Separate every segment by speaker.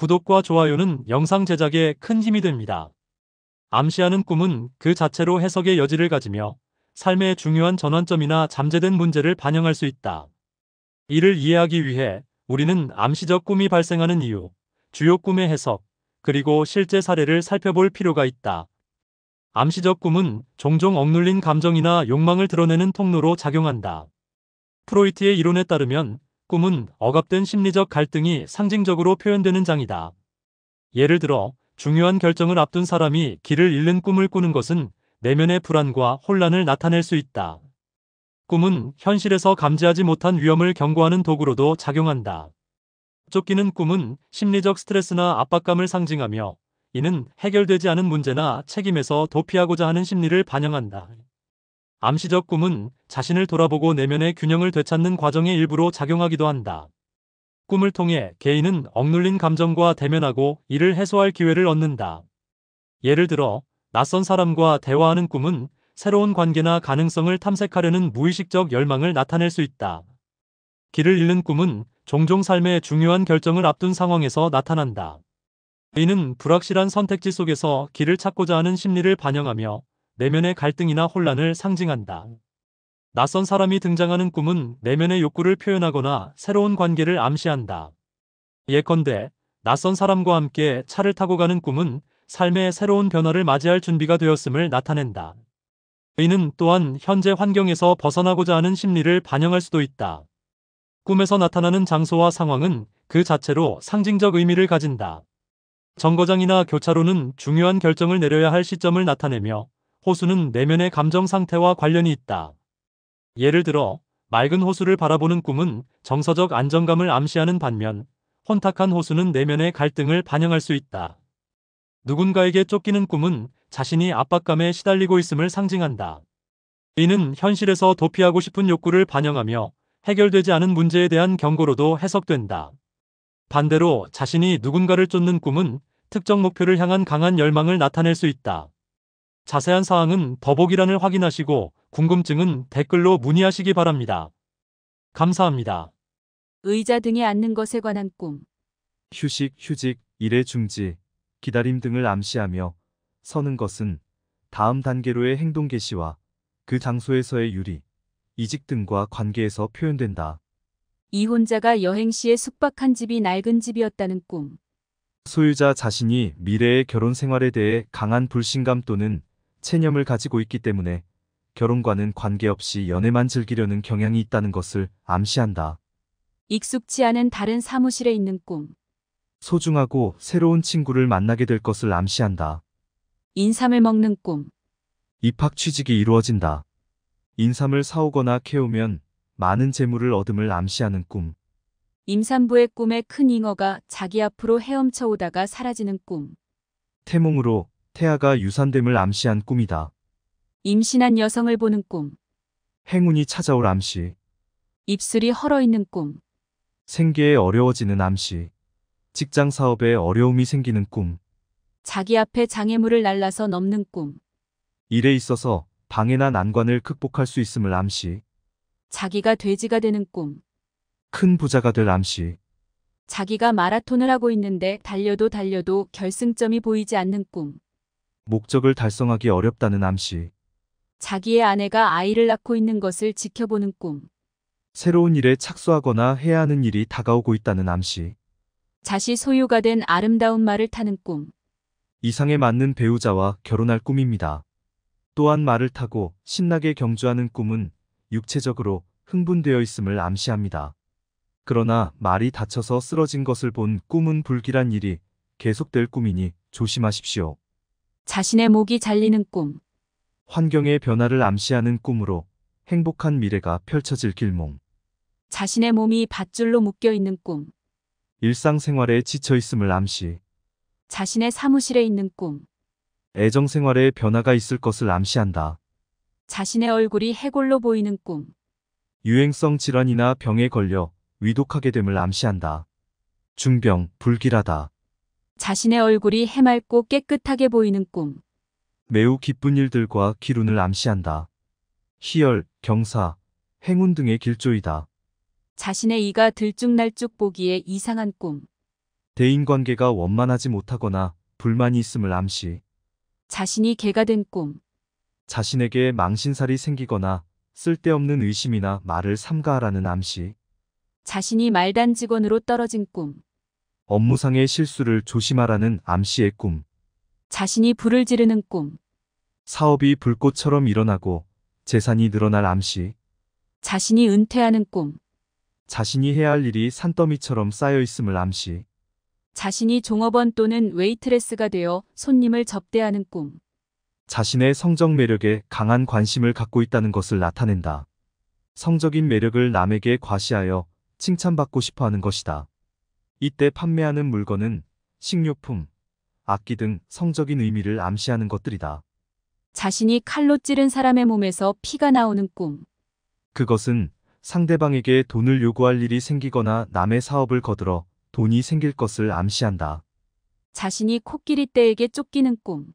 Speaker 1: 구독과 좋아요는 영상 제작에 큰 힘이 됩니다. 암시하는 꿈은 그 자체로 해석의 여지를 가지며 삶의 중요한 전환점이나 잠재된 문제를 반영할 수 있다. 이를 이해하기 위해 우리는 암시적 꿈이 발생하는 이유, 주요 꿈의 해석, 그리고 실제 사례를 살펴볼 필요가 있다. 암시적 꿈은 종종 억눌린 감정이나 욕망을 드러내는 통로로 작용한다. 프로이트의 이론에 따르면 꿈은 억압된 심리적 갈등이 상징적으로 표현되는 장이다. 예를 들어 중요한 결정을 앞둔 사람이 길을 잃는 꿈을 꾸는 것은 내면의 불안과 혼란을 나타낼 수 있다. 꿈은 현실에서 감지하지 못한 위험을 경고하는 도구로도 작용한다. 쫓기는 꿈은 심리적 스트레스나 압박감을 상징하며 이는 해결되지 않은 문제나 책임에서 도피하고자 하는 심리를 반영한다. 암시적 꿈은 자신을 돌아보고 내면의 균형을 되찾는 과정의 일부로 작용하기도 한다. 꿈을 통해 개인은 억눌린 감정과 대면하고 이를 해소할 기회를 얻는다. 예를 들어 낯선 사람과 대화하는 꿈은 새로운 관계나 가능성을 탐색하려는 무의식적 열망을 나타낼 수 있다. 길을 잃는 꿈은 종종 삶의 중요한 결정을 앞둔 상황에서 나타난다. 이는 불확실한 선택지 속에서 길을 찾고자 하는 심리를 반영하며 내면의 갈등이나 혼란을 상징한다. 낯선 사람이 등장하는 꿈은 내면의 욕구를 표현하거나 새로운 관계를 암시한다. 예컨대 낯선 사람과 함께 차를 타고 가는 꿈은 삶의 새로운 변화를 맞이할 준비가 되었음을 나타낸다. 의는 또한 현재 환경에서 벗어나고자 하는 심리를 반영할 수도 있다. 꿈에서 나타나는 장소와 상황은 그 자체로 상징적 의미를 가진다. 정거장이나 교차로는 중요한 결정을 내려야 할 시점을 나타내며 호수는 내면의 감정 상태와 관련이 있다. 예를 들어 맑은 호수를 바라보는 꿈은 정서적 안정감을 암시하는 반면 혼탁한 호수는 내면의 갈등을 반영할 수 있다. 누군가에게 쫓기는 꿈은 자신이 압박감에 시달리고 있음을 상징한다. 이는 현실에서 도피하고 싶은 욕구를 반영하며 해결되지 않은 문제에 대한 경고로도 해석된다. 반대로 자신이 누군가를 쫓는 꿈은 특정 목표를 향한 강한 열망을 나타낼 수 있다. 자세한 사항은 더보기란을 확인하시고 궁금증은 댓글로 문의하시기 바랍니다. 감사합니다.
Speaker 2: 의자 등에 앉는 것에 관한 꿈.
Speaker 1: 휴식,
Speaker 3: 휴직, 일의 중지, 기다림 등을 암시하며 서는 것은 다음 단계로의 행동 개시와 그 장소에서의 유리, 이직 등과 관계에서 표현된다.
Speaker 2: 이혼자가 여행 시에 숙박한 집이 낡은 집이었다는 꿈.
Speaker 3: 소유자 자신이 미래의 결혼 생활에 대해 강한 불신감 또는 체념을 가지고 있기 때문에 결혼과는 관계없이 연애만 즐기려는 경향이 있다는 것을 암시한다.
Speaker 2: 익숙치 않은 다른 사무실에 있는 꿈.
Speaker 3: 소중하고 새로운 친구를 만나게 될 것을 암시한다.
Speaker 2: 인삼을 먹는 꿈.
Speaker 3: 입학 취직이 이루어진다. 인삼을 사오거나 캐오면 많은 재물을 얻음을 암시하는 꿈.
Speaker 2: 임산부의 꿈에 큰 잉어가 자기 앞으로 헤엄쳐 오다가 사라지는 꿈.
Speaker 3: 태몽으로 태아가 유산됨을 암시한 꿈이다.
Speaker 2: 임신한 여성을 보는 꿈,
Speaker 3: 행운이 찾아올 암시,
Speaker 2: 입술이 헐어있는 꿈,
Speaker 3: 생계에 어려워지는 암시, 직장 사업에 어려움이 생기는 꿈,
Speaker 2: 자기 앞에 장애물을 날라서 넘는 꿈,
Speaker 3: 일에 있어서 방해나 난관을 극복할 수 있음을 암시,
Speaker 2: 자기가 돼지가 되는 꿈,
Speaker 3: 큰 부자가 될 암시,
Speaker 2: 자기가 마라톤을 하고 있는데 달려도 달려도 결승점이 보이지 않는 꿈,
Speaker 3: 목적을 달성하기 어렵다는 암시.
Speaker 2: 자기의 아내가 아이를 낳고 있는 것을 지켜보는 꿈.
Speaker 3: 새로운 일에 착수하거나 해야 하는 일이 다가오고 있다는 암시.
Speaker 2: 자시 소유가 된 아름다운 말을 타는 꿈.
Speaker 3: 이상에 맞는 배우자와 결혼할 꿈입니다. 또한 말을 타고 신나게 경주하는 꿈은 육체적으로 흥분되어 있음을 암시합니다. 그러나 말이 다쳐서 쓰러진 것을 본 꿈은 불길한 일이 계속될 꿈이니 조심하십시오.
Speaker 2: 자신의 목이 잘리는 꿈.
Speaker 3: 환경의 변화를 암시하는 꿈으로 행복한 미래가 펼쳐질 길몽.
Speaker 2: 자신의 몸이 밧줄로 묶여 있는 꿈.
Speaker 3: 일상생활에 지쳐있음을 암시.
Speaker 2: 자신의 사무실에 있는 꿈.
Speaker 3: 애정생활에 변화가 있을 것을 암시한다.
Speaker 2: 자신의 얼굴이 해골로 보이는 꿈.
Speaker 3: 유행성 질환이나 병에 걸려 위독하게 됨을 암시한다. 중병, 불길하다.
Speaker 2: 자신의 얼굴이 해맑고 깨끗하게 보이는 꿈.
Speaker 3: 매우 기쁜 일들과 기운을 암시한다. 희열, 경사, 행운 등의 길조이다.
Speaker 2: 자신의 이가 들쭉날쭉 보기에 이상한 꿈.
Speaker 3: 대인관계가 원만하지 못하거나 불만이 있음을 암시.
Speaker 2: 자신이 개가 된 꿈.
Speaker 3: 자신에게 망신살이 생기거나 쓸데없는 의심이나 말을 삼가하라는 암시.
Speaker 2: 자신이 말단 직원으로 떨어진 꿈.
Speaker 3: 업무상의 실수를 조심하라는 암시의 꿈.
Speaker 2: 자신이 불을 지르는 꿈.
Speaker 3: 사업이 불꽃처럼 일어나고 재산이 늘어날 암시.
Speaker 2: 자신이 은퇴하는 꿈.
Speaker 3: 자신이 해야 할 일이 산더미처럼 쌓여 있음을 암시.
Speaker 2: 자신이 종업원 또는 웨이트레스가 되어 손님을 접대하는 꿈.
Speaker 3: 자신의 성적 매력에 강한 관심을 갖고 있다는 것을 나타낸다. 성적인 매력을 남에게 과시하여 칭찬받고 싶어 하는 것이다. 이때 판매하는 물건은 식료품, 악기 등 성적인 의미를 암시하는 것들이다.
Speaker 2: 자신이 칼로 찌른 사람의 몸에서 피가 나오는 꿈.
Speaker 3: 그것은 상대방에게 돈을 요구할 일이 생기거나 남의 사업을 거들어 돈이 생길 것을 암시한다.
Speaker 2: 자신이 코끼리 떼에게 쫓기는 꿈.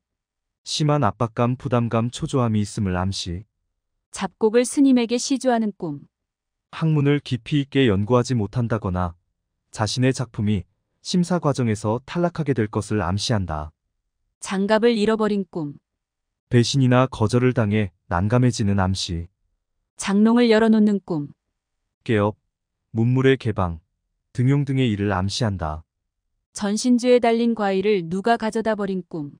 Speaker 3: 심한 압박감, 부담감, 초조함이 있음을 암시.
Speaker 2: 잡곡을 스님에게 시주하는 꿈.
Speaker 3: 학문을 깊이 있게 연구하지 못한다거나 자신의 작품이 심사 과정에서 탈락하게 될 것을 암시한다.
Speaker 2: 장갑을 잃어버린 꿈.
Speaker 3: 배신이나 거절을 당해 난감해지는 암시.
Speaker 2: 장롱을 열어놓는 꿈.
Speaker 3: 개업, 문물의 개방, 등용 등의 일을 암시한다.
Speaker 2: 전신주에 달린 과일을 누가 가져다 버린 꿈.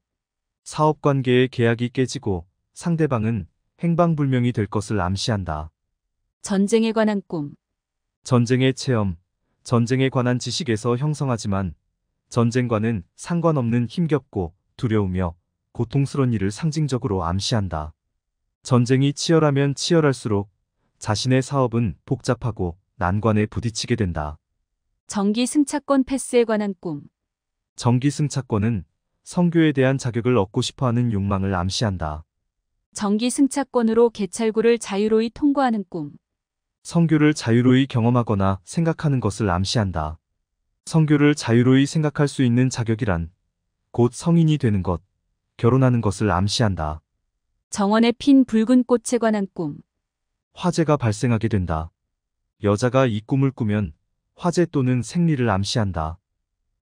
Speaker 3: 사업 관계의 계약이 깨지고 상대방은 행방불명이 될 것을 암시한다.
Speaker 2: 전쟁에 관한 꿈.
Speaker 3: 전쟁의 체험, 전쟁에 관한 지식에서 형성하지만 전쟁과는 상관없는 힘겹고 두려우며 고통스러운 일을 상징적으로 암시한다. 전쟁이 치열하면 치열할수록 자신의 사업은 복잡하고 난관에 부딪히게 된다.
Speaker 2: 전기 승차권 패스에 관한
Speaker 3: 꿈전기 승차권은 성교에 대한 자격을 얻고 싶어하는 욕망을 암시한다.
Speaker 2: 전기 승차권으로 개찰구를 자유로이 통과하는 꿈
Speaker 3: 성교를 자유로이 경험하거나 생각하는 것을 암시한다. 성교를 자유로이 생각할 수 있는 자격이란 곧 성인이 되는 것, 결혼하는 것을 암시한다.
Speaker 2: 정원에 핀 붉은 꽃에 관한 꿈.
Speaker 3: 화재가 발생하게 된다. 여자가 이 꿈을 꾸면 화재 또는 생리를 암시한다.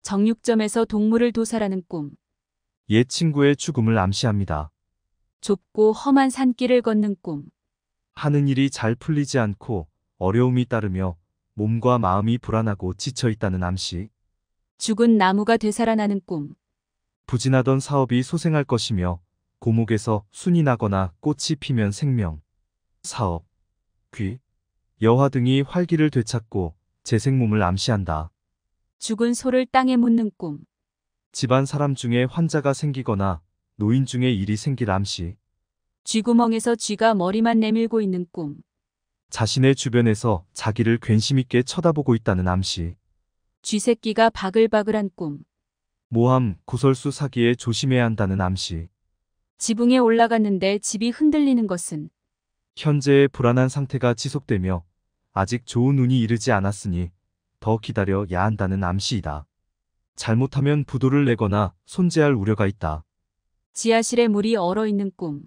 Speaker 2: 정육점에서 동물을 도살하는 꿈.
Speaker 3: 옛 친구의 죽음을 암시합니다.
Speaker 2: 좁고 험한 산길을 걷는 꿈.
Speaker 3: 하는 일이 잘 풀리지 않고 어려움이 따르며 몸과 마음이 불안하고 지쳐 있다는 암시.
Speaker 2: 죽은 나무가 되살아나는 꿈.
Speaker 3: 부진하던 사업이 소생할 것이며 고목에서 순이 나거나 꽃이 피면 생명. 사업, 귀, 여화 등이 활기를 되찾고 재생몸을 암시한다.
Speaker 2: 죽은 소를 땅에 묻는 꿈.
Speaker 3: 집안 사람 중에 환자가 생기거나 노인 중에 일이 생길 암시.
Speaker 2: 쥐구멍에서 쥐가 머리만 내밀고 있는 꿈.
Speaker 3: 자신의 주변에서 자기를 괜심있게 쳐다보고 있다는 암시.
Speaker 2: 쥐새끼가 바글바글한 꿈.
Speaker 3: 모함, 구설수 사기에 조심해야 한다는 암시.
Speaker 2: 지붕에 올라갔는데 집이 흔들리는 것은
Speaker 3: 현재의 불안한 상태가 지속되며 아직 좋은 운이 이르지 않았으니 더 기다려야 한다는 암시이다. 잘못하면 부도를 내거나 손재할 우려가 있다.
Speaker 2: 지하실에 물이 얼어 있는 꿈.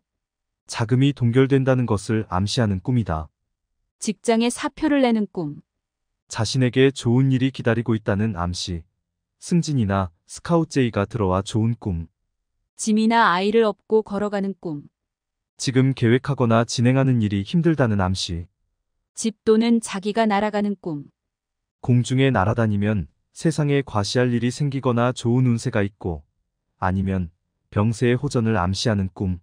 Speaker 3: 자금이 동결된다는 것을 암시하는 꿈이다.
Speaker 2: 직장에 사표를 내는 꿈.
Speaker 3: 자신에게 좋은 일이 기다리고 있다는 암시. 승진이나 스카우트 제의가 들어와 좋은 꿈.
Speaker 2: 짐이나 아이를 업고 걸어가는 꿈.
Speaker 3: 지금 계획하거나 진행하는 일이 힘들다는 암시.
Speaker 2: 집 또는 자기가 날아가는 꿈.
Speaker 3: 공중에 날아다니면 세상에 과시할 일이 생기거나 좋은 운세가 있고 아니면 병세의 호전을 암시하는 꿈.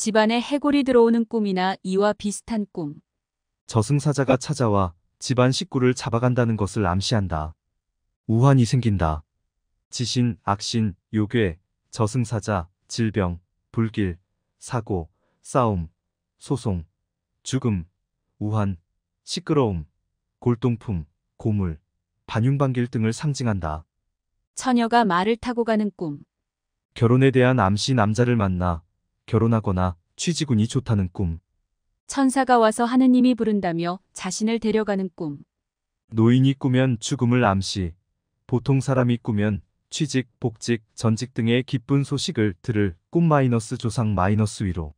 Speaker 2: 집안에 해골이 들어오는 꿈이나 이와 비슷한 꿈.
Speaker 3: 저승사자가 찾아와 집안 식구를 잡아간다는 것을 암시한다. 우환이 생긴다. 지신, 악신, 요괴, 저승사자, 질병, 불길, 사고, 싸움, 소송, 죽음, 우환 시끄러움, 골동품, 고물, 반윤반길 등을 상징한다.
Speaker 2: 처녀가 말을 타고 가는 꿈.
Speaker 3: 결혼에 대한 암시 남자를 만나 결혼하거나 취직운이 좋다는 꿈.
Speaker 2: 천사가 와서 하느님이 부른다며 자신을 데려가는 꿈.
Speaker 3: 노인이 꾸면 죽음을 암시. 보통 사람이 꾸면 취직, 복직, 전직 등의 기쁜 소식을 들을 꿈 마이너스 조상 마이너스 위로.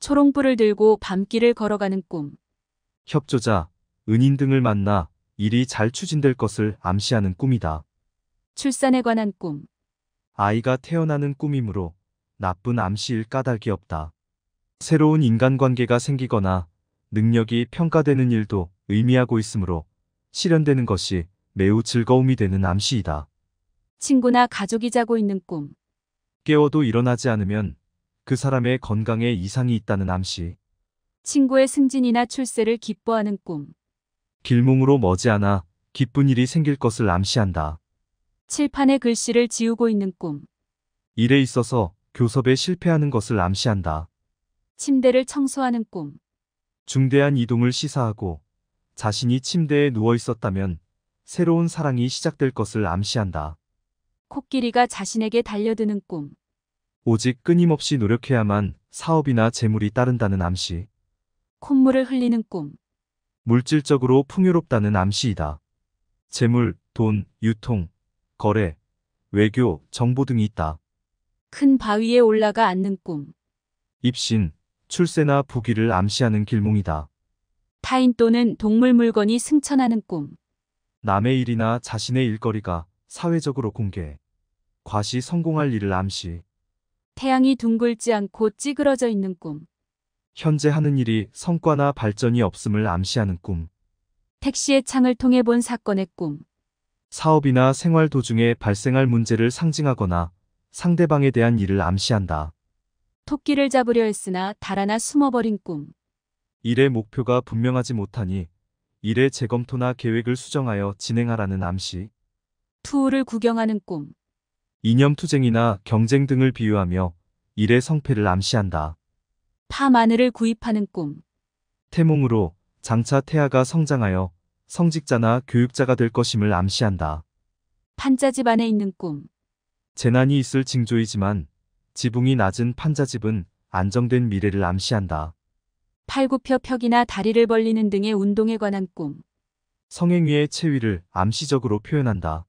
Speaker 2: 초롱불을 들고 밤길을 걸어가는 꿈.
Speaker 3: 협조자, 은인 등을 만나 일이 잘 추진될 것을 암시하는 꿈이다.
Speaker 2: 출산에 관한 꿈.
Speaker 3: 아이가 태어나는 꿈이므로 나쁜 암시일 까닭이 없다. 새로운 인간관계가 생기거나 능력이 평가되는 일도 의미하고 있으므로 실현되는 것이 매우 즐거움이 되는 암시이다.
Speaker 2: 친구나 가족이 자고 있는 꿈.
Speaker 3: 깨워도 일어나지 않으면 그 사람의 건강에 이상이 있다는 암시.
Speaker 2: 친구의 승진이나 출세를 기뻐하는 꿈.
Speaker 3: 길몽으로 머지않아 기쁜 일이 생길 것을 암시한다.
Speaker 2: 칠판에 글씨를 지우고 있는 꿈.
Speaker 3: 일에 있어서 교섭에 실패하는 것을 암시한다.
Speaker 2: 침대를 청소하는 꿈.
Speaker 3: 중대한 이동을 시사하고 자신이 침대에 누워 있었다면 새로운 사랑이 시작될 것을 암시한다.
Speaker 2: 코끼리가 자신에게 달려드는 꿈.
Speaker 3: 오직 끊임없이 노력해야만 사업이나 재물이 따른다는 암시.
Speaker 2: 콧물을 흘리는 꿈.
Speaker 3: 물질적으로 풍요롭다는 암시이다. 재물, 돈, 유통, 거래, 외교, 정보 등이 있다.
Speaker 2: 큰 바위에 올라가 앉는 꿈.
Speaker 3: 입신, 출세나 부귀를 암시하는 길몽이다.
Speaker 2: 타인 또는 동물 물건이 승천하는 꿈.
Speaker 3: 남의 일이나 자신의 일거리가 사회적으로 공개. 과시 성공할 일을 암시.
Speaker 2: 태양이 둥글지 않고 찌그러져 있는 꿈.
Speaker 3: 현재 하는 일이 성과나 발전이 없음을 암시하는 꿈.
Speaker 2: 택시의 창을 통해 본 사건의 꿈.
Speaker 3: 사업이나 생활 도중에 발생할 문제를 상징하거나 상대방에 대한 일을 암시한다.
Speaker 2: 토끼를 잡으려 했으나 달아나 숨어버린 꿈.
Speaker 3: 일의 목표가 분명하지 못하니 일의 재검토나 계획을 수정하여 진행하라는 암시.
Speaker 2: 투우를 구경하는 꿈.
Speaker 3: 이념투쟁이나 경쟁 등을 비유하며 일의 성패를 암시한다.
Speaker 2: 파 마늘을 구입하는 꿈.
Speaker 3: 태몽으로 장차 태아가 성장하여 성직자나 교육자가 될 것임을 암시한다.
Speaker 2: 판자 집안에 있는 꿈.
Speaker 3: 재난이 있을 징조이지만 지붕이 낮은 판자집은 안정된 미래를 암시한다.
Speaker 2: 팔굽혀 펴기나 다리를 벌리는 등의 운동에 관한 꿈.
Speaker 3: 성행위의 체위를 암시적으로 표현한다.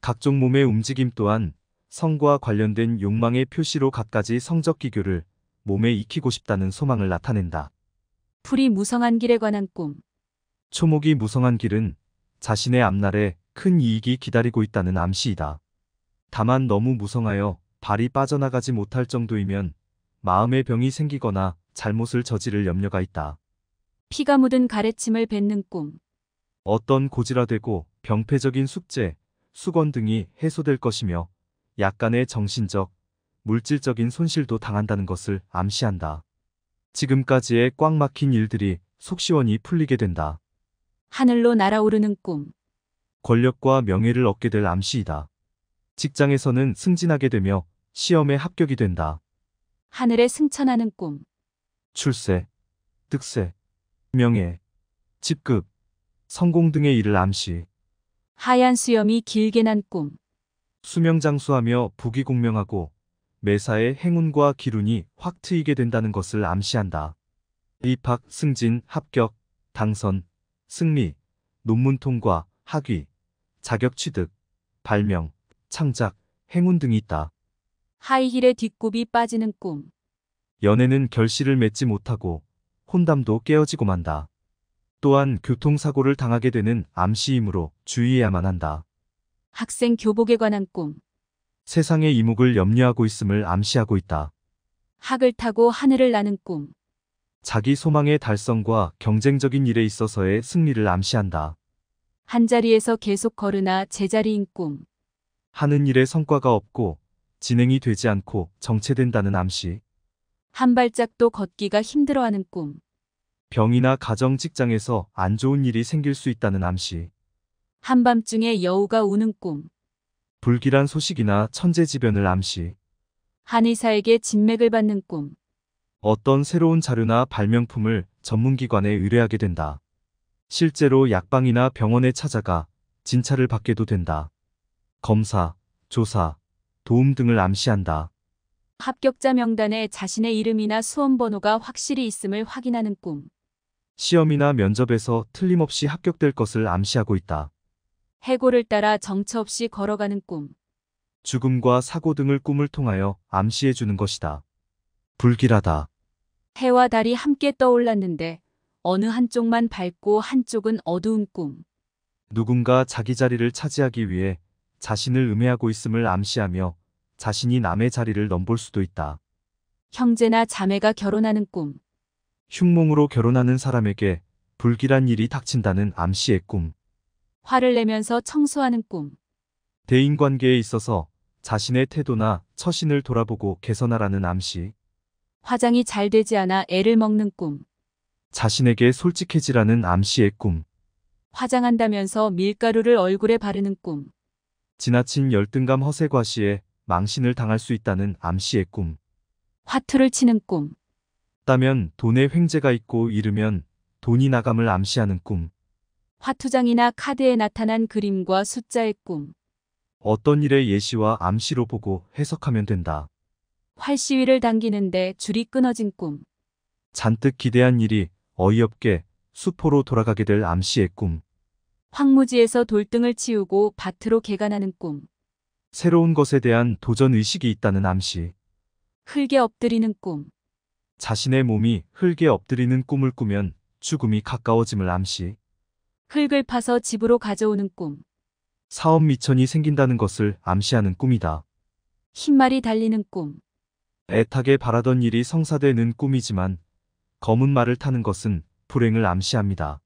Speaker 3: 각종 몸의 움직임 또한 성과 관련된 욕망의 표시로 갖가지 성적 기교를 몸에 익히고 싶다는 소망을 나타낸다.
Speaker 2: 풀이 무성한 길에 관한 꿈.
Speaker 3: 초목이 무성한 길은 자신의 앞날에 큰 이익이 기다리고 있다는 암시이다. 다만 너무 무성하여 발이 빠져나가지 못할 정도이면 마음의 병이 생기거나 잘못을 저지를 염려가 있다.
Speaker 2: 피가 묻은 가래침을 뱉는 꿈.
Speaker 3: 어떤 고지라되고 병폐적인 숙제, 수건 등이 해소될 것이며 약간의 정신적, 물질적인 손실도 당한다는 것을 암시한다. 지금까지의 꽉 막힌 일들이 속시원히 풀리게 된다.
Speaker 2: 하늘로 날아오르는 꿈.
Speaker 3: 권력과 명예를 얻게 될 암시이다. 직장에서는 승진하게 되며 시험에 합격이 된다.
Speaker 2: 하늘에 승천하는 꿈.
Speaker 3: 출세, 득세, 명예, 직급 성공 등의 일을 암시.
Speaker 2: 하얀 수염이 길게 난 꿈.
Speaker 3: 수명장수하며 부귀 공명하고 매사에 행운과 기운이 확 트이게 된다는 것을 암시한다. 입학, 승진, 합격, 당선, 승리, 논문 통과, 학위, 자격 취득, 발명, 창작, 행운 등이 있다.
Speaker 2: 하이힐의 뒷굽이 빠지는 꿈.
Speaker 3: 연애는 결실을 맺지 못하고 혼담도 깨어지고 만다. 또한 교통사고를 당하게 되는 암시이므로 주의해야만 한다.
Speaker 2: 학생 교복에 관한 꿈.
Speaker 3: 세상의 이목을 염려하고 있음을 암시하고 있다.
Speaker 2: 학을 타고 하늘을 나는 꿈.
Speaker 3: 자기 소망의 달성과 경쟁적인 일에 있어서의 승리를 암시한다.
Speaker 2: 한자리에서 계속 걸으나 제자리인 꿈.
Speaker 3: 하는 일에 성과가 없고 진행이 되지 않고 정체된다는 암시.
Speaker 2: 한 발짝도 걷기가 힘들어하는 꿈.
Speaker 3: 병이나 가정 직장에서 안 좋은 일이 생길 수 있다는 암시.
Speaker 2: 한밤중에 여우가 우는 꿈.
Speaker 3: 불길한 소식이나 천재지변을 암시.
Speaker 2: 한의사에게 진맥을 받는 꿈.
Speaker 3: 어떤 새로운 자료나 발명품을 전문기관에 의뢰하게 된다. 실제로 약방이나 병원에 찾아가 진찰을 받게도 된다. 검사, 조사, 도움 등을 암시한다.
Speaker 2: 합격자 명단에 자신의 이름이나 수험번호가 확실히 있음을 확인하는 꿈.
Speaker 3: 시험이나 면접에서 틀림없이 합격될 것을 암시하고 있다.
Speaker 2: 해고를 따라 정처 없이 걸어가는 꿈.
Speaker 3: 죽음과 사고 등을 꿈을 통하여 암시해 주는 것이다. 불길하다.
Speaker 2: 해와 달이 함께 떠올랐는데 어느 한쪽만 밝고 한쪽은 어두운 꿈.
Speaker 3: 누군가 자기 자리를 차지하기 위해 자신을 음해하고 있음을 암시하며 자신이 남의 자리를 넘볼 수도 있다.
Speaker 2: 형제나 자매가 결혼하는 꿈.
Speaker 3: 흉몽으로 결혼하는 사람에게 불길한 일이 닥친다는 암시의 꿈.
Speaker 2: 화를 내면서 청소하는 꿈.
Speaker 3: 대인관계에 있어서 자신의 태도나 처신을 돌아보고 개선하라는 암시.
Speaker 2: 화장이 잘 되지 않아 애를 먹는 꿈.
Speaker 3: 자신에게 솔직해지라는 암시의 꿈.
Speaker 2: 화장한다면서 밀가루를 얼굴에 바르는 꿈.
Speaker 3: 지나친 열등감 허세 과시에 망신을 당할 수 있다는 암시의 꿈.
Speaker 2: 화투를 치는 꿈.
Speaker 3: 따면 돈의 횡재가 있고 이르면 돈이 나감을 암시하는 꿈.
Speaker 2: 화투장이나 카드에 나타난 그림과 숫자의 꿈.
Speaker 3: 어떤 일의 예시와 암시로 보고 해석하면 된다.
Speaker 2: 활시위를 당기는데 줄이 끊어진 꿈.
Speaker 3: 잔뜩 기대한 일이 어이없게 수포로 돌아가게 될 암시의 꿈.
Speaker 2: 황무지에서 돌등을 치우고 밭으로 개간하는 꿈,
Speaker 3: 새로운 것에 대한 도전 의식이 있다는 암시.
Speaker 2: 흙에 엎드리는 꿈,
Speaker 3: 자신의 몸이 흙에 엎드리는 꿈을 꾸면 죽음이 가까워짐을 암시.
Speaker 2: 흙을 파서 집으로 가져오는 꿈,
Speaker 3: 사업 미천이 생긴다는 것을 암시하는 꿈이다.
Speaker 2: 흰말이 달리는 꿈,
Speaker 3: 애타게 바라던 일이 성사되는 꿈이지만 검은 말을 타는 것은 불행을 암시합니다.